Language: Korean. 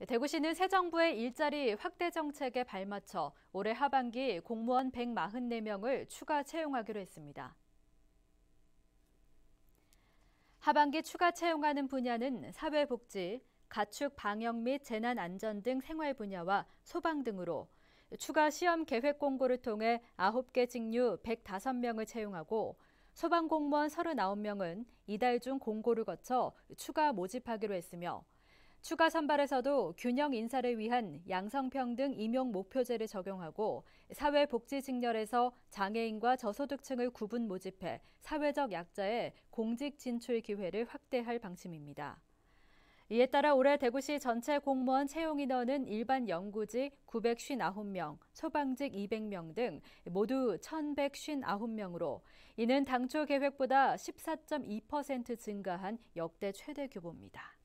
네, 대구시는 새 정부의 일자리 확대 정책에 발맞춰 올해 하반기 공무원 144명을 추가 채용하기로 했습니다. 하반기 추가 채용하는 분야는 사회복지, 가축 방역 및 재난 안전 등 생활 분야와 소방 등으로 추가 시험 계획 공고를 통해 9개 직류 105명을 채용하고 소방 공무원 39명은 이달 중 공고를 거쳐 추가 모집하기로 했으며 추가 선발에서도 균형 인사를 위한 양성평등 임용 목표제를 적용하고 사회복지 직렬에서 장애인과 저소득층을 구분 모집해 사회적 약자의 공직 진출 기회를 확대할 방침입니다. 이에 따라 올해 대구시 전체 공무원 채용 인원은 일반 연구직 959명, 소방직 200명 등 모두 1,159명으로 이는 당초 계획보다 14.2% 증가한 역대 최대 규모입니다.